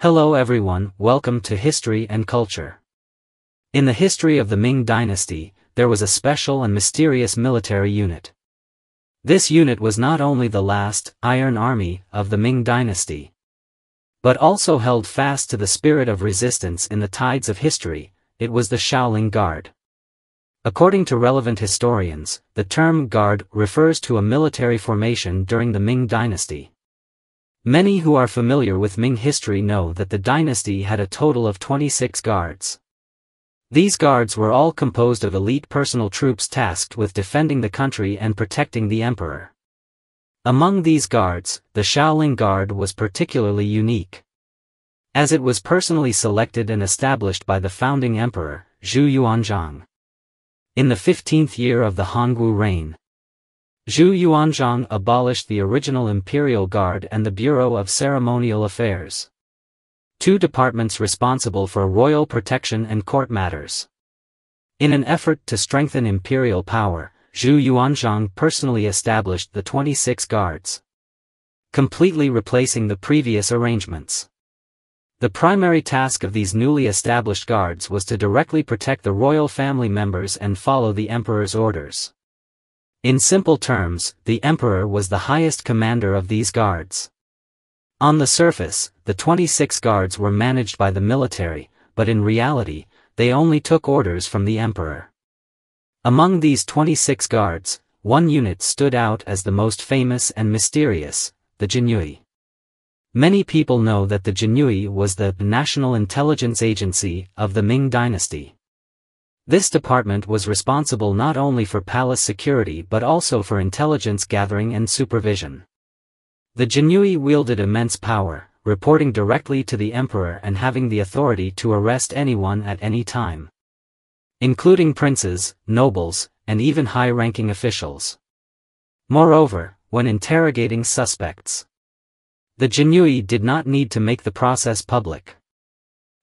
Hello everyone, welcome to History and Culture. In the history of the Ming Dynasty, there was a special and mysterious military unit. This unit was not only the last Iron Army of the Ming Dynasty, but also held fast to the spirit of resistance in the tides of history, it was the Shaolin Guard. According to relevant historians, the term guard refers to a military formation during the Ming Dynasty Many who are familiar with Ming history know that the dynasty had a total of 26 guards. These guards were all composed of elite personal troops tasked with defending the country and protecting the emperor. Among these guards, the Shaolin Guard was particularly unique. As it was personally selected and established by the founding emperor, Zhu Yuanzhang. In the 15th year of the Hongwu reign, Zhu Yuanzhang abolished the original Imperial Guard and the Bureau of Ceremonial Affairs. Two departments responsible for royal protection and court matters. In an effort to strengthen imperial power, Zhu Yuanzhang personally established the 26 guards, completely replacing the previous arrangements. The primary task of these newly established guards was to directly protect the royal family members and follow the emperor's orders. In simple terms, the emperor was the highest commander of these guards. On the surface, the 26 guards were managed by the military, but in reality, they only took orders from the emperor. Among these 26 guards, one unit stood out as the most famous and mysterious, the Jinui. Many people know that the Jinui was the National Intelligence Agency of the Ming Dynasty. This department was responsible not only for palace security but also for intelligence gathering and supervision. The Jinui wielded immense power, reporting directly to the emperor and having the authority to arrest anyone at any time. Including princes, nobles, and even high-ranking officials. Moreover, when interrogating suspects, the Jinui did not need to make the process public.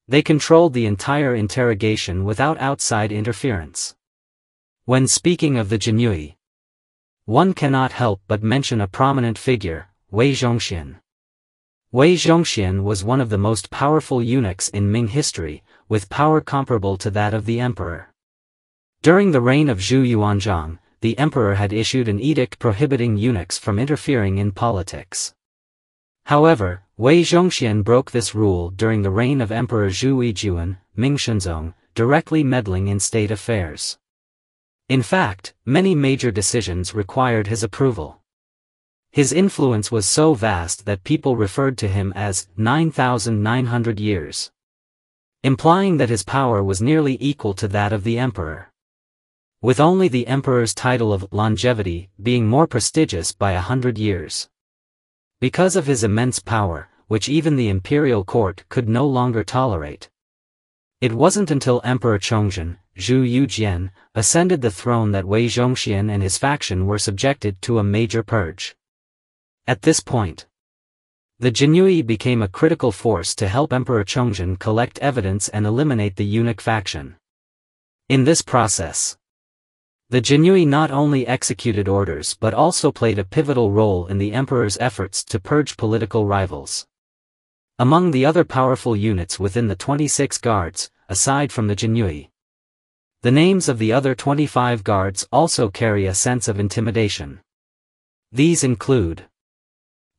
They controlled the entire interrogation without outside interference. When speaking of the Jinui, one cannot help but mention a prominent figure, Wei Zhongxian. Wei Zhongxian was one of the most powerful eunuchs in Ming history, with power comparable to that of the emperor. During the reign of Zhu Yuanzhang, the emperor had issued an edict prohibiting eunuchs from interfering in politics. However, Wei Zhongxian broke this rule during the reign of Emperor Zhu Yijuan, Ming Shenzong, directly meddling in state affairs. In fact, many major decisions required his approval. His influence was so vast that people referred to him as 9,900 years, implying that his power was nearly equal to that of the emperor. With only the emperor's title of longevity being more prestigious by a hundred years. Because of his immense power, which even the imperial court could no longer tolerate. It wasn't until Emperor Chongzhen, Zhu Yujian, ascended the throne that Wei Zhongxian and his faction were subjected to a major purge. At this point, the Jinui became a critical force to help Emperor Chongzhen collect evidence and eliminate the eunuch faction. In this process, the Jinui not only executed orders but also played a pivotal role in the emperor's efforts to purge political rivals. Among the other powerful units within the 26 guards, aside from the Jinui, the names of the other 25 guards also carry a sense of intimidation. These include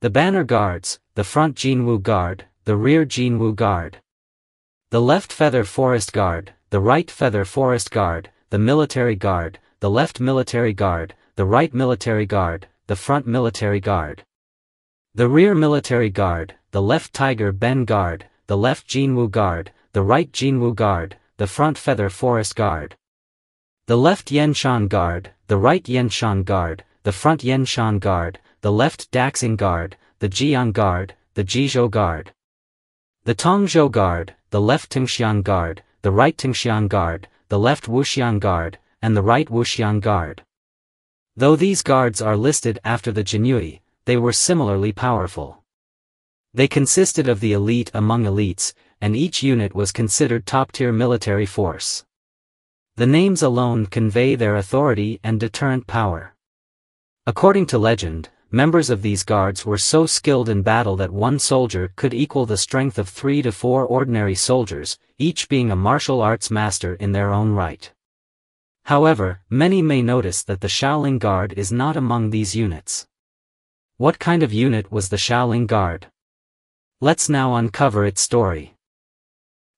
the banner guards, the front Jinwu guard, the rear Jinwu guard, the left feather forest guard, the right feather forest guard, the military guard, the left military guard, the right military guard, the front military guard. The rear military guard, the left Tiger Ben guard, the left Jinwu guard, the right Jinwu guard, the front Feather Forest guard. The left Yenshan guard, the right Yenshan guard, the front Yenshan guard, the left Daxing guard, the Jiang guard, the Jizhou guard. The Tongzhou guard, the left Tingxiang guard, the right Tingxiang guard, the left Wuxiang guard, and the right Wuxian Guard. Though these guards are listed after the Jinui, they were similarly powerful. They consisted of the elite among elites, and each unit was considered top-tier military force. The names alone convey their authority and deterrent power. According to legend, members of these guards were so skilled in battle that one soldier could equal the strength of three to four ordinary soldiers, each being a martial arts master in their own right. However, many may notice that the Shaolin Guard is not among these units. What kind of unit was the Shaolin Guard? Let's now uncover its story.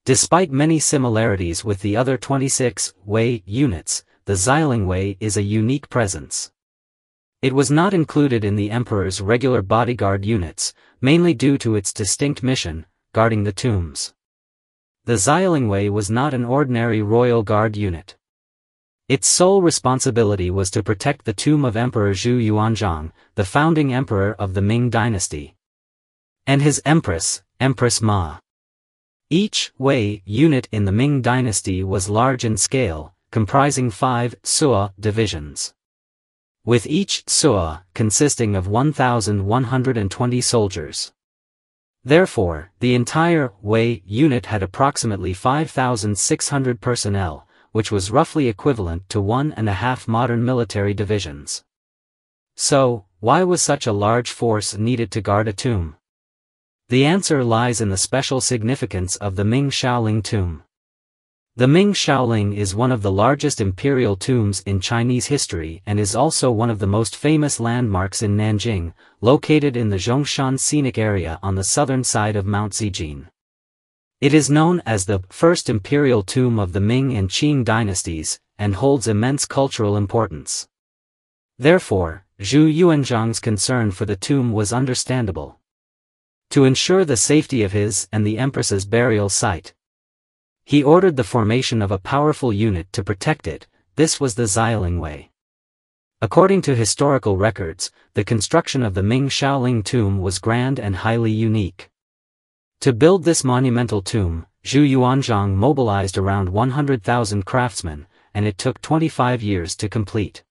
Despite many similarities with the other 26 Wei units, the Xiling Wei is a unique presence. It was not included in the Emperor's regular bodyguard units, mainly due to its distinct mission, guarding the tombs. The Xiling Wei was not an ordinary royal guard unit. Its sole responsibility was to protect the tomb of Emperor Zhu Yuanzhang, the founding emperor of the Ming dynasty. And his empress, Empress Ma. Each Wei unit in the Ming dynasty was large in scale, comprising five Sua divisions. With each Sua consisting of 1,120 soldiers. Therefore, the entire Wei unit had approximately 5,600 personnel, which was roughly equivalent to one and a half modern military divisions. So, why was such a large force needed to guard a tomb? The answer lies in the special significance of the Ming Shaoling tomb. The Ming Shaoling is one of the largest imperial tombs in Chinese history and is also one of the most famous landmarks in Nanjing, located in the Zhongshan scenic area on the southern side of Mount Zijin. It is known as the first imperial tomb of the Ming and Qing dynasties, and holds immense cultural importance. Therefore, Zhu Yuanzhang's concern for the tomb was understandable. To ensure the safety of his and the empress's burial site, he ordered the formation of a powerful unit to protect it, this was the Xiling Way. According to historical records, the construction of the Ming Shaoling tomb was grand and highly unique. To build this monumental tomb, Zhu Yuanzhang mobilized around 100,000 craftsmen, and it took 25 years to complete.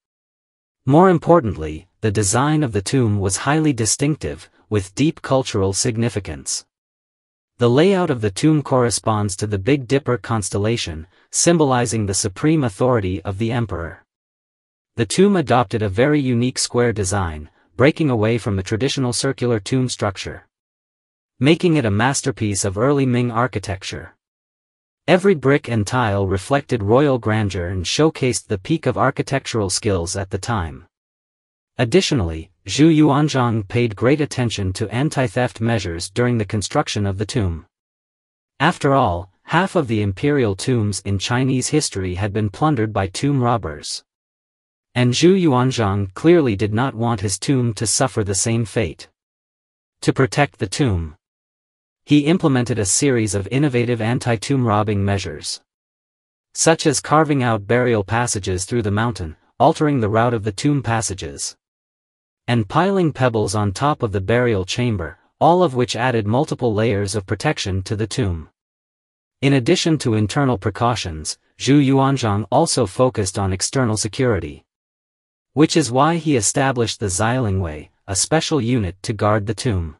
More importantly, the design of the tomb was highly distinctive, with deep cultural significance. The layout of the tomb corresponds to the Big Dipper constellation, symbolizing the supreme authority of the emperor. The tomb adopted a very unique square design, breaking away from the traditional circular tomb structure making it a masterpiece of early Ming architecture. Every brick and tile reflected royal grandeur and showcased the peak of architectural skills at the time. Additionally, Zhu Yuanzhang paid great attention to anti-theft measures during the construction of the tomb. After all, half of the imperial tombs in Chinese history had been plundered by tomb robbers. And Zhu Yuanzhang clearly did not want his tomb to suffer the same fate. To protect the tomb, he implemented a series of innovative anti-tomb robbing measures. Such as carving out burial passages through the mountain, altering the route of the tomb passages. And piling pebbles on top of the burial chamber, all of which added multiple layers of protection to the tomb. In addition to internal precautions, Zhu Yuanzhang also focused on external security. Which is why he established the Xiling Way, a special unit to guard the tomb.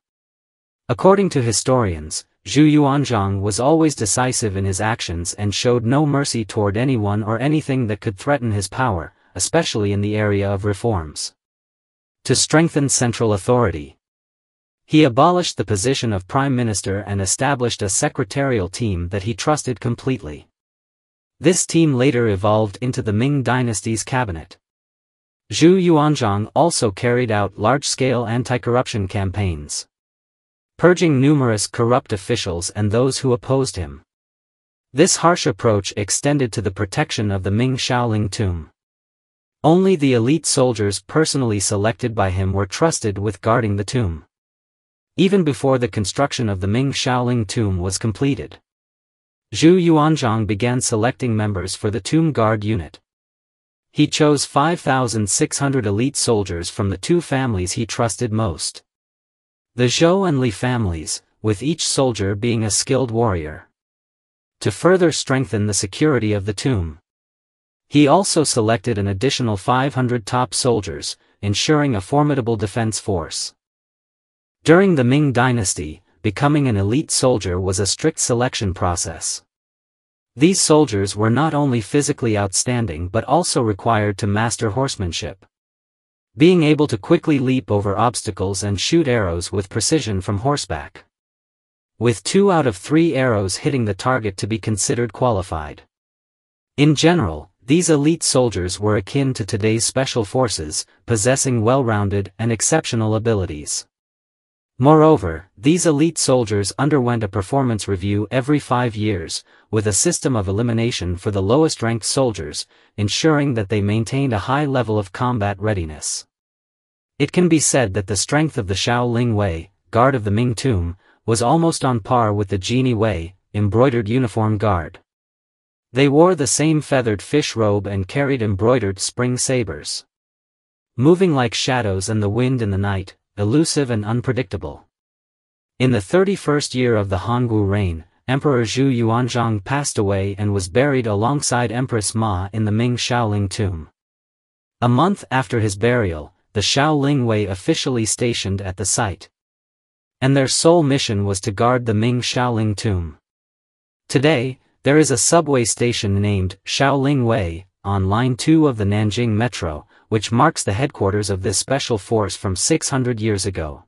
According to historians, Zhu Yuanzhang was always decisive in his actions and showed no mercy toward anyone or anything that could threaten his power, especially in the area of reforms. To strengthen central authority, he abolished the position of prime minister and established a secretarial team that he trusted completely. This team later evolved into the Ming dynasty's cabinet. Zhu Yuanzhang also carried out large-scale anti-corruption campaigns purging numerous corrupt officials and those who opposed him. This harsh approach extended to the protection of the Ming Shaoling tomb. Only the elite soldiers personally selected by him were trusted with guarding the tomb. Even before the construction of the Ming Shaoling tomb was completed, Zhu Yuanzhang began selecting members for the tomb guard unit. He chose 5,600 elite soldiers from the two families he trusted most. The Zhou and Li families, with each soldier being a skilled warrior. To further strengthen the security of the tomb. He also selected an additional 500 top soldiers, ensuring a formidable defense force. During the Ming dynasty, becoming an elite soldier was a strict selection process. These soldiers were not only physically outstanding but also required to master horsemanship being able to quickly leap over obstacles and shoot arrows with precision from horseback. With two out of three arrows hitting the target to be considered qualified. In general, these elite soldiers were akin to today's special forces, possessing well-rounded and exceptional abilities. Moreover, these elite soldiers underwent a performance review every five years, with a system of elimination for the lowest-ranked soldiers, ensuring that they maintained a high level of combat readiness. It can be said that the strength of the Ling Wei, guard of the Ming Tomb, was almost on par with the Genie Wei, embroidered uniform guard. They wore the same feathered fish robe and carried embroidered spring sabers. Moving like shadows in the wind in the night, elusive and unpredictable. In the 31st year of the Hongwu reign, Emperor Zhu Yuanzhang passed away and was buried alongside Empress Ma in the Ming Shaoling tomb. A month after his burial, the Shaoling Wei officially stationed at the site. And their sole mission was to guard the Ming Shaoling tomb. Today, there is a subway station named Shaoling Wei, on Line 2 of the Nanjing Metro, which marks the headquarters of this special force from 600 years ago.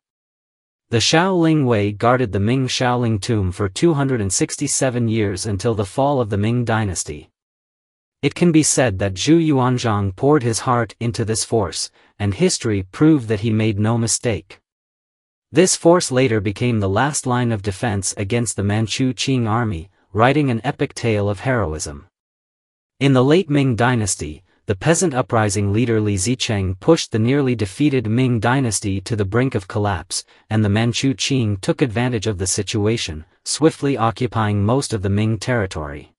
The Shaoling Wei guarded the Ming Shaoling tomb for 267 years until the fall of the Ming dynasty. It can be said that Zhu Yuanzhang poured his heart into this force, and history proved that he made no mistake. This force later became the last line of defense against the Manchu Qing army, writing an epic tale of heroism. In the late Ming dynasty, the peasant uprising leader Li Zicheng pushed the nearly defeated Ming dynasty to the brink of collapse, and the Manchu Qing took advantage of the situation, swiftly occupying most of the Ming territory.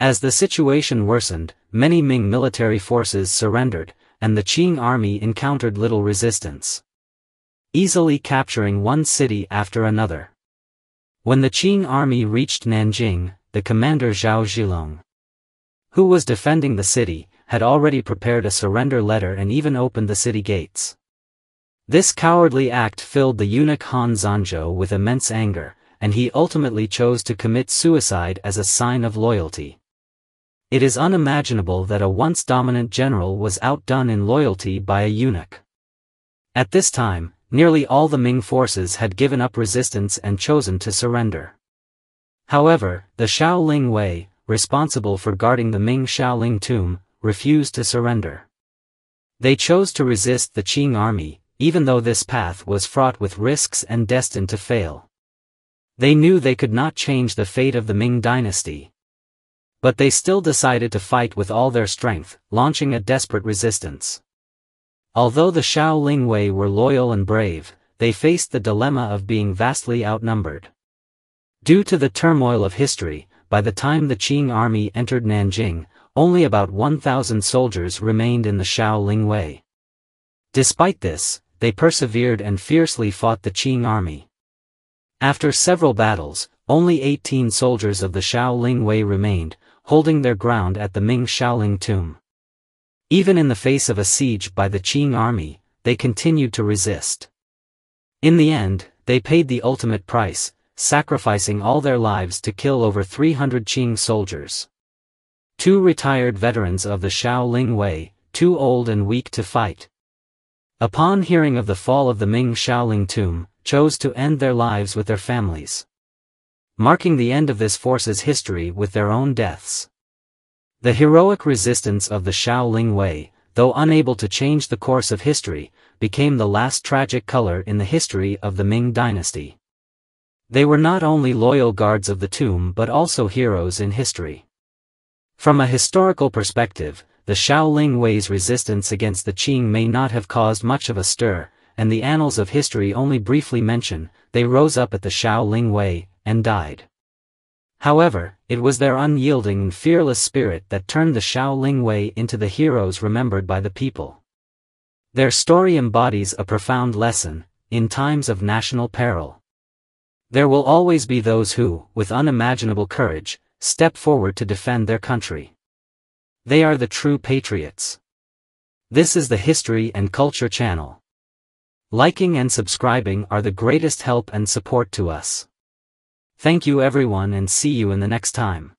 As the situation worsened, many Ming military forces surrendered, and the Qing army encountered little resistance. Easily capturing one city after another. When the Qing army reached Nanjing, the commander Zhao Zilong, who was defending the city, had already prepared a surrender letter and even opened the city gates. This cowardly act filled the eunuch Han Zanzhou with immense anger, and he ultimately chose to commit suicide as a sign of loyalty. It is unimaginable that a once dominant general was outdone in loyalty by a eunuch. At this time, nearly all the Ming forces had given up resistance and chosen to surrender. However, the Shaoling Wei, responsible for guarding the Ming Shaoling tomb, refused to surrender. They chose to resist the Qing army, even though this path was fraught with risks and destined to fail. They knew they could not change the fate of the Ming dynasty. But they still decided to fight with all their strength, launching a desperate resistance. Although the Shaoling Wei were loyal and brave, they faced the dilemma of being vastly outnumbered. Due to the turmoil of history, by the time the Qing army entered Nanjing, only about 1,000 soldiers remained in the Shaoling Wei. Despite this, they persevered and fiercely fought the Qing army. After several battles, only 18 soldiers of the Shaoling Wei remained, holding their ground at the Ming Shaoling tomb. Even in the face of a siege by the Qing army, they continued to resist. In the end, they paid the ultimate price, sacrificing all their lives to kill over 300 Qing soldiers. Two retired veterans of the Shaoling Wei, too old and weak to fight. Upon hearing of the fall of the Ming Shaoling tomb, chose to end their lives with their families. Marking the end of this force's history with their own deaths. The heroic resistance of the Shaoling Wei, though unable to change the course of history, became the last tragic color in the history of the Ming dynasty. They were not only loyal guards of the tomb but also heroes in history. From a historical perspective, the Shaoling Wei's resistance against the Qing may not have caused much of a stir, and the annals of history only briefly mention, they rose up at the Shaoling Wei, and died. However, it was their unyielding and fearless spirit that turned the Shaoling Wei into the heroes remembered by the people. Their story embodies a profound lesson, in times of national peril. There will always be those who, with unimaginable courage, step forward to defend their country. They are the true patriots. This is the History and Culture channel. Liking and subscribing are the greatest help and support to us. Thank you everyone and see you in the next time.